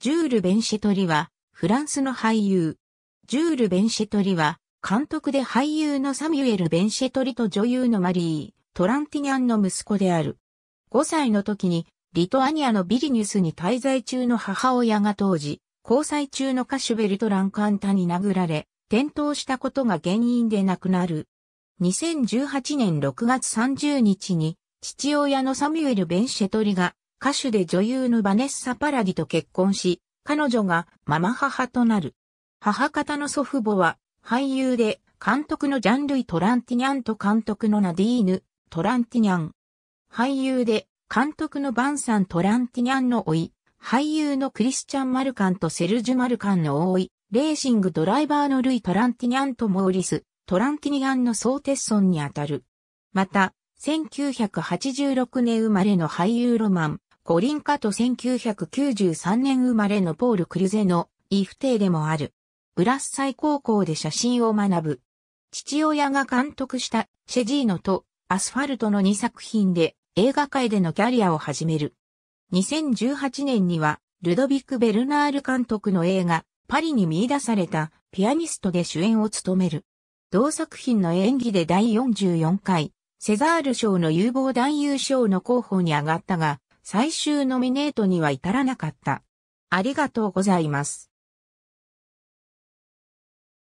ジュール・ベンシェトリは、フランスの俳優。ジュール・ベンシェトリは、監督で俳優のサミュエル・ベンシェトリと女優のマリー・トランティニャンの息子である。5歳の時に、リトアニアのビリニュスに滞在中の母親が当時、交際中の歌手ベルトラン・カンタに殴られ、転倒したことが原因で亡くなる。2018年6月30日に、父親のサミュエル・ベンシェトリが歌手で女優のバネッサ・パラディと結婚し、彼女がママ母となる。母方の祖父母は俳優で監督のジャンルイ・トランティニャンと監督のナディーヌ・トランティニャン。俳優で監督のバンサン・トランティニャンの老い、俳優のクリスチャン・マルカンとセルジュ・マルカンの老い、レーシングドライバーのルイ・トランティニャンとモーリス、トランティニャンのソーテッソンにあたる。また、1986年生まれの俳優ロマン、五輪家と1993年生まれのポール・クルゼのイフテイでもある。ブッスイ高校で写真を学ぶ。父親が監督したシェジーノとアスファルトの2作品で映画界でのキャリアを始める。2018年にはルドビック・ベルナール監督の映画パリに見出されたピアニストで主演を務める。同作品の演技で第44回セザール賞の有望男優賞の候補に上がったが、最終ノミネートには至らなかった。ありがとうございます。